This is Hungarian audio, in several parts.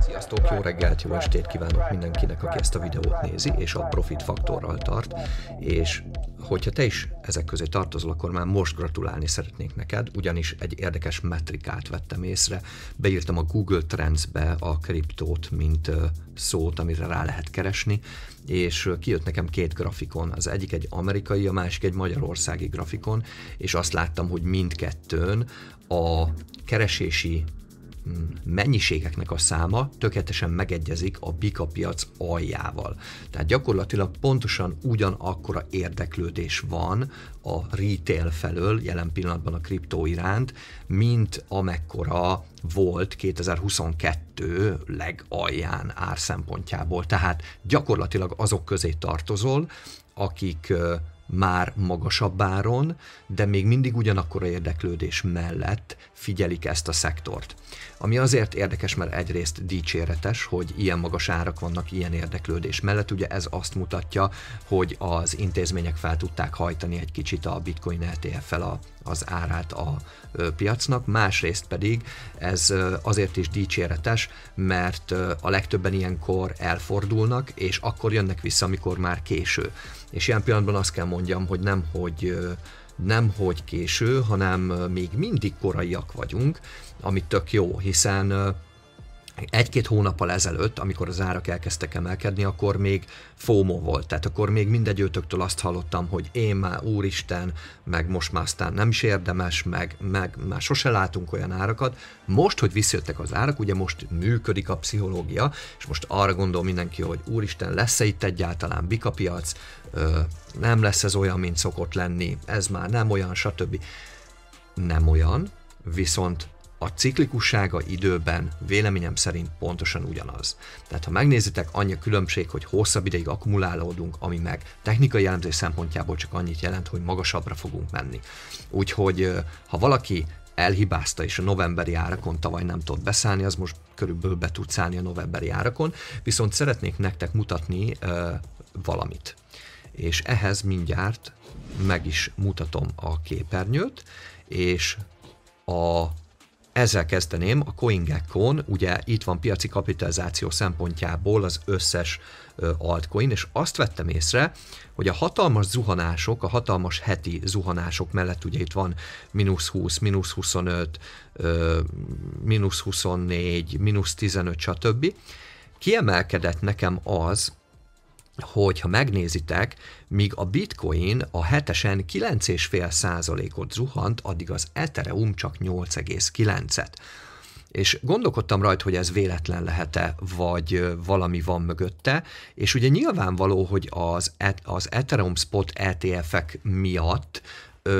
Sziasztok, jó reggelt, jó estét kívánok mindenkinek, aki ezt a videót nézi, és a Profit Faktorral tart, és hogyha te is ezek közé tartozol, akkor már most gratulálni szeretnék neked, ugyanis egy érdekes metrikát vettem észre, beírtam a Google Trends-be a kriptót, mint szót, amire rá lehet keresni, és kijött nekem két grafikon, az egyik egy amerikai, a másik egy magyarországi grafikon, és azt láttam, hogy mindkettőn a keresési mennyiségeknek a száma tökéletesen megegyezik a bika piac aljával. Tehát gyakorlatilag pontosan ugyanakkora érdeklődés van a retail felől, jelen pillanatban a kriptó iránt, mint amekkora volt 2022 legalján ár szempontjából. Tehát gyakorlatilag azok közé tartozol, akik már magasabb áron, de még mindig ugyanakkor érdeklődés mellett figyelik ezt a szektort. Ami azért érdekes, mert egyrészt dicséretes, hogy ilyen magas árak vannak ilyen érdeklődés mellett, ugye ez azt mutatja, hogy az intézmények fel tudták hajtani egy kicsit a bitcoin ETF-fel a az árát a piacnak, másrészt pedig ez azért is dicséretes, mert a legtöbben ilyenkor elfordulnak, és akkor jönnek vissza, amikor már késő. És ilyen pillanatban azt kell mondjam, hogy nem, hogy nem hogy késő, hanem még mindig koraiak vagyunk, ami tök jó, hiszen egy-két hónappal ezelőtt, amikor az árak elkezdtek emelkedni, akkor még fómo volt. Tehát akkor még mindegyőtöktől azt hallottam, hogy én már úristen, meg most már aztán nem is érdemes, meg, meg már sose látunk olyan árakat. Most, hogy visszajöttek az árak, ugye most működik a pszichológia, és most arra gondol mindenki, hogy úristen, lesz-e itt egyáltalán bikapiac, nem lesz ez olyan, mint szokott lenni, ez már nem olyan, stb. Nem olyan, viszont a ciklikussága időben véleményem szerint pontosan ugyanaz. Tehát ha megnézitek, annyi a különbség, hogy hosszabb ideig akkumulálódunk, ami meg technikai elemzés szempontjából csak annyit jelent, hogy magasabbra fogunk menni. Úgyhogy ha valaki elhibázta, és a novemberi árakon tavaly nem tudott beszállni, az most körülbelül be tud szállni a novemberi árakon, viszont szeretnék nektek mutatni ö, valamit. És ehhez mindjárt meg is mutatom a képernyőt, és a ezzel kezdeném, a CoinGecko-n, ugye itt van piaci kapitalizáció szempontjából az összes altcoin, és azt vettem észre, hogy a hatalmas zuhanások, a hatalmas heti zuhanások mellett ugye itt van mínusz 20, mínusz 25, mínusz 24, mínusz 15, stb. Kiemelkedett nekem az, hogy ha megnézitek, míg a bitcoin a hetesen 9,5 százalékot zuhant, addig az Ethereum csak 8,9-et. És gondolkodtam rajta, hogy ez véletlen lehet-e, vagy valami van mögötte, és ugye nyilvánvaló, hogy az, e- az Ethereum spot ETF-ek miatt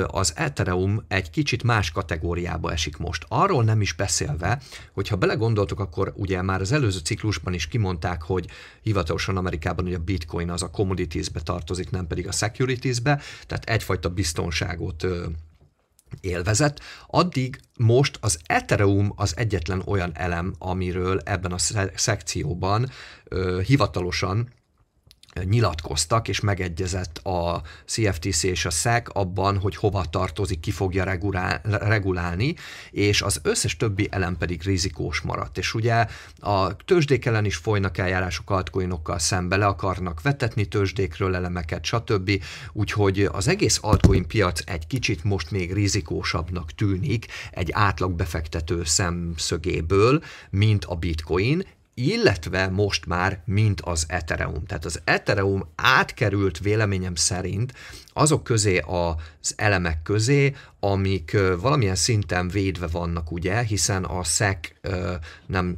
az Ethereum egy kicsit más kategóriába esik most. Arról nem is beszélve, hogyha belegondoltok, akkor ugye már az előző ciklusban is kimondták, hogy hivatalosan Amerikában hogy a bitcoin az a commodities-be tartozik, nem pedig a securities-be, tehát egyfajta biztonságot élvezett, addig most az Ethereum az egyetlen olyan elem, amiről ebben a szekcióban hivatalosan nyilatkoztak, és megegyezett a CFTC és a SEC abban, hogy hova tartozik, ki fogja regulálni, és az összes többi elem pedig rizikós maradt. És ugye a tőzsdék ellen is folynak eljárások altcoinokkal szembe, le akarnak vetetni tőzsdékről elemeket, stb. Úgyhogy az egész altcoin piac egy kicsit most még rizikósabbnak tűnik egy átlag befektető szemszögéből, mint a bitcoin, illetve most már, mint az Ethereum. Tehát az Ethereum átkerült véleményem szerint azok közé az elemek közé, amik valamilyen szinten védve vannak, ugye, hiszen a SEC nem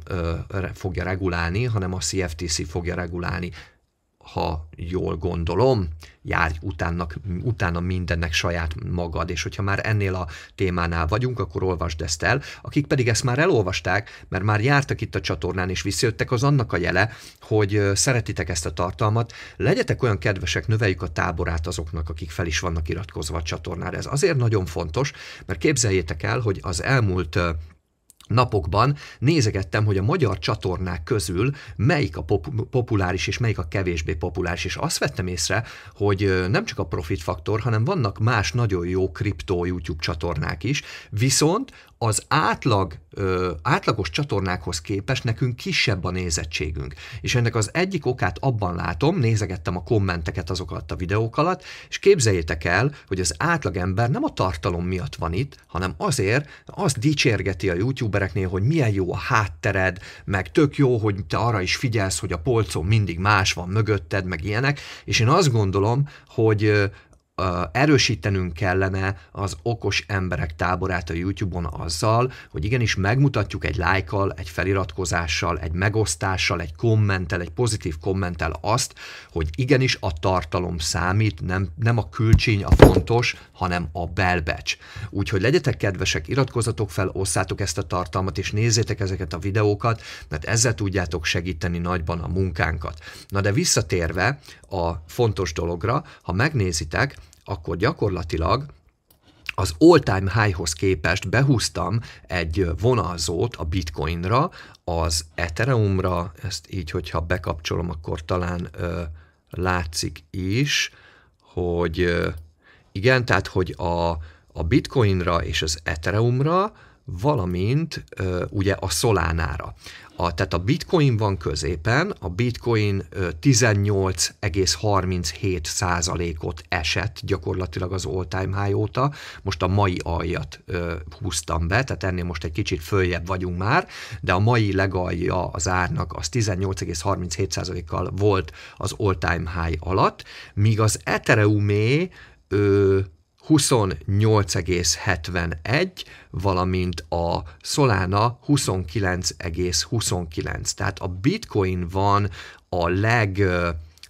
fogja regulálni, hanem a CFTC fogja regulálni ha jól gondolom, járj utának, utána mindennek saját magad, és hogyha már ennél a témánál vagyunk, akkor olvasd ezt el. Akik pedig ezt már elolvasták, mert már jártak itt a csatornán és visszajöttek, az annak a jele, hogy szeretitek ezt a tartalmat. Legyetek olyan kedvesek, növeljük a táborát azoknak, akik fel is vannak iratkozva a csatornára. Ez azért nagyon fontos, mert képzeljétek el, hogy az elmúlt napokban nézegettem, hogy a magyar csatornák közül melyik a pop- populáris és melyik a kevésbé populáris, és azt vettem észre, hogy nem csak a Profit Faktor, hanem vannak más nagyon jó kriptó YouTube csatornák is, viszont az átlag, ö, átlagos csatornákhoz képest nekünk kisebb a nézettségünk. És ennek az egyik okát abban látom, nézegettem a kommenteket azok alatt a videók alatt, és képzeljétek el, hogy az átlagember nem a tartalom miatt van itt, hanem azért, az dicsérgeti a youtubereknél, hogy milyen jó a háttered, meg tök jó, hogy te arra is figyelsz, hogy a polcon mindig más van mögötted, meg ilyenek, és én azt gondolom, hogy erősítenünk kellene az okos emberek táborát a YouTube-on azzal, hogy igenis megmutatjuk egy lájkal, egy feliratkozással, egy megosztással, egy kommentel, egy pozitív kommentel azt, hogy igenis a tartalom számít, nem, nem a külcsíny a fontos, hanem a belbecs. Úgyhogy legyetek kedvesek, iratkozatok fel, osszátok ezt a tartalmat, és nézzétek ezeket a videókat, mert ezzel tudjátok segíteni nagyban a munkánkat. Na de visszatérve a fontos dologra, ha megnézitek, akkor gyakorlatilag az all-time high-hoz képest behúztam egy vonalzót a bitcoinra, az Ethereumra, ezt így, hogyha bekapcsolom, akkor talán ö, látszik is, hogy ö, igen, tehát, hogy a, a bitcoinra és az Ethereumra valamint ugye a szolánára. A, tehát a bitcoin van középen, a bitcoin 18,37 százalékot esett gyakorlatilag az all-time high óta, most a mai aljat ö, húztam be, tehát ennél most egy kicsit följebb vagyunk már, de a mai legalja az árnak az 18,37 százalékkal volt az all-time high alatt, míg az ethereum 28,71, valamint a Solana 29,29. 29. Tehát a Bitcoin van a leg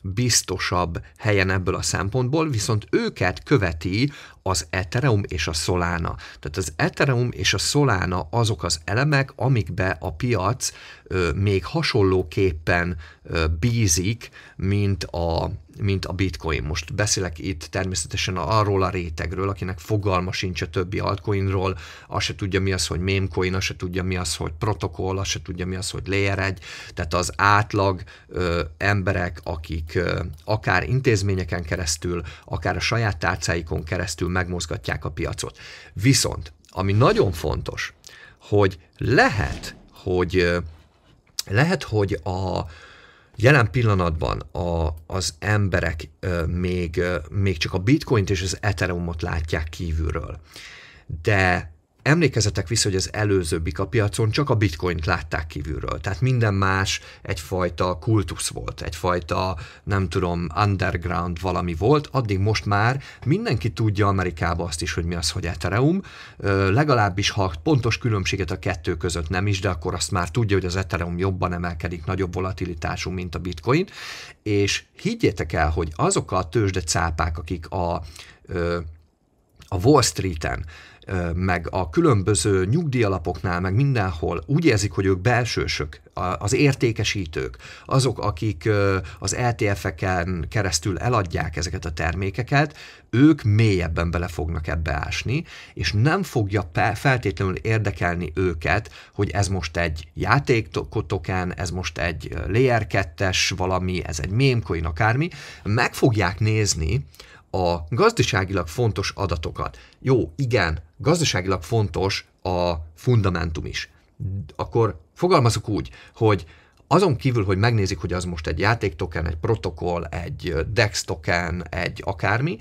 biztosabb helyen ebből a szempontból, viszont őket követi az Ethereum és a Solana. Tehát az Ethereum és a Solana azok az elemek, amikbe a piac ö, még hasonlóképpen ö, bízik, mint a, mint a bitcoin. Most beszélek itt természetesen arról a rétegről, akinek fogalma sincs a többi altcoinról, az se tudja mi az, hogy memecoin, az se tudja mi az, hogy protokoll, az se tudja mi az, hogy layer egy. tehát az átlag ö, emberek, akik ö, akár intézményeken keresztül, akár a saját tárcáikon keresztül megmozgatják a piacot. Viszont, ami nagyon fontos, hogy lehet, hogy lehet, hogy a jelen pillanatban a, az emberek még, még csak a bitcoint és az ethereumot látják kívülről. De Emlékezetek vissza, hogy az előző Bika piacon csak a bitcoint látták kívülről, tehát minden más egyfajta kultusz volt, egyfajta, nem tudom, underground valami volt, addig most már mindenki tudja Amerikába azt is, hogy mi az, hogy Ethereum, legalábbis ha pontos különbséget a kettő között nem is, de akkor azt már tudja, hogy az Ethereum jobban emelkedik, nagyobb volatilitású, mint a bitcoin, és higgyétek el, hogy azok a cápák, akik a a Wall Street-en meg a különböző nyugdíjalapoknál, meg mindenhol úgy érzik, hogy ők belsősök, az értékesítők, azok, akik az LTF-eken e keresztül eladják ezeket a termékeket, ők mélyebben bele fognak ebbe ásni, és nem fogja feltétlenül érdekelni őket, hogy ez most egy játéktoken, ez most egy layer 2 valami, ez egy mémkoin, akármi. Meg fogják nézni, a gazdaságilag fontos adatokat. Jó, igen, gazdaságilag fontos a fundamentum is. Akkor fogalmazok úgy, hogy azon kívül, hogy megnézik, hogy az most egy játéktoken, egy protokoll, egy DEX token, egy akármi,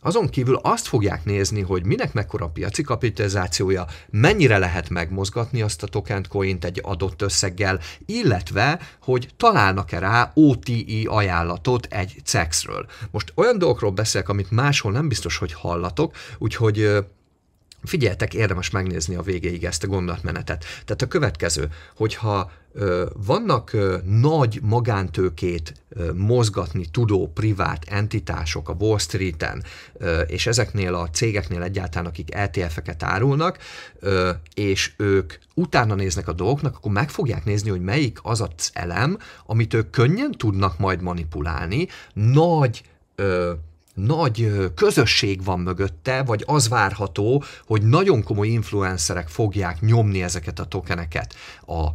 azon kívül azt fogják nézni, hogy minek mekkora a piaci kapitalizációja, mennyire lehet megmozgatni azt a tokent coint egy adott összeggel, illetve, hogy találnak-e rá OTI e ajánlatot egy CEX-ről. Most olyan dolgokról beszélek, amit máshol nem biztos, hogy hallatok, úgyhogy figyeltek, érdemes megnézni a végéig ezt a gondolatmenetet. Tehát a következő, hogyha ö, vannak ö, nagy magántőkét ö, mozgatni tudó privát entitások a Wall Street-en, ö, és ezeknél a cégeknél egyáltalán, akik ETF-eket árulnak, ö, és ők utána néznek a dolgoknak, akkor meg fogják nézni, hogy melyik az az elem, amit ők könnyen tudnak majd manipulálni, nagy ö, nagy közösség van mögötte, vagy az várható, hogy nagyon komoly influencerek fogják nyomni ezeket a tokeneket a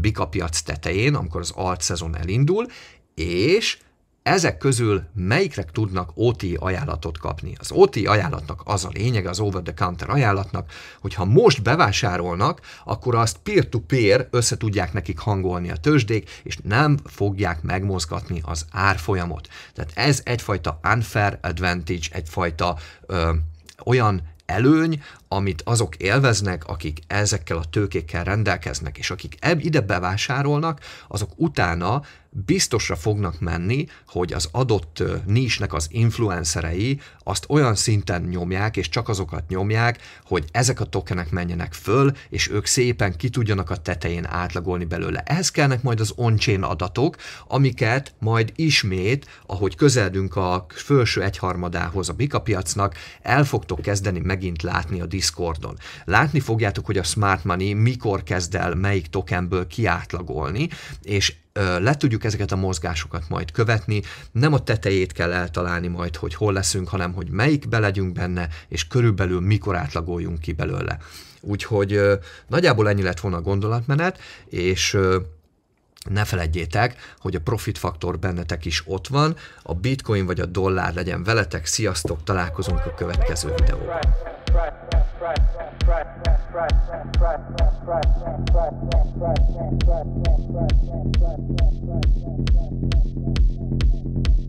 bika piac tetején, amikor az alt szezon elindul, és ezek közül melyikre tudnak OT ajánlatot kapni? Az OT ajánlatnak az a lényege, az over-the-counter ajánlatnak, hogy ha most bevásárolnak, akkor azt peer-to-peer össze tudják nekik hangolni a tőzsdék, és nem fogják megmozgatni az árfolyamot. Tehát ez egyfajta unfair advantage, egyfajta ö, olyan előny, amit azok élveznek, akik ezekkel a tőkékkel rendelkeznek, és akik eb- ide bevásárolnak, azok utána biztosra fognak menni, hogy az adott nisnek az influencerei azt olyan szinten nyomják, és csak azokat nyomják, hogy ezek a tokenek menjenek föl, és ők szépen ki tudjanak a tetején átlagolni belőle. Ehhez kellnek majd az on-chain adatok, amiket majd ismét, ahogy közeledünk a felső egyharmadához a Bika piacnak, el fogtok kezdeni megint látni a Discordon. Látni fogjátok, hogy a Smart Money mikor kezd el melyik tokenből kiátlagolni, és le tudjuk ezeket a mozgásokat majd követni, nem a tetejét kell eltalálni majd, hogy hol leszünk, hanem hogy melyikbe belegyünk benne, és körülbelül mikor átlagoljunk ki belőle. Úgyhogy nagyjából ennyi lett volna a gondolatmenet, és ne feledjétek, hogy a profit faktor bennetek is ott van, a bitcoin vagy a dollár legyen veletek, sziasztok, találkozunk a következő videóban. Thank you.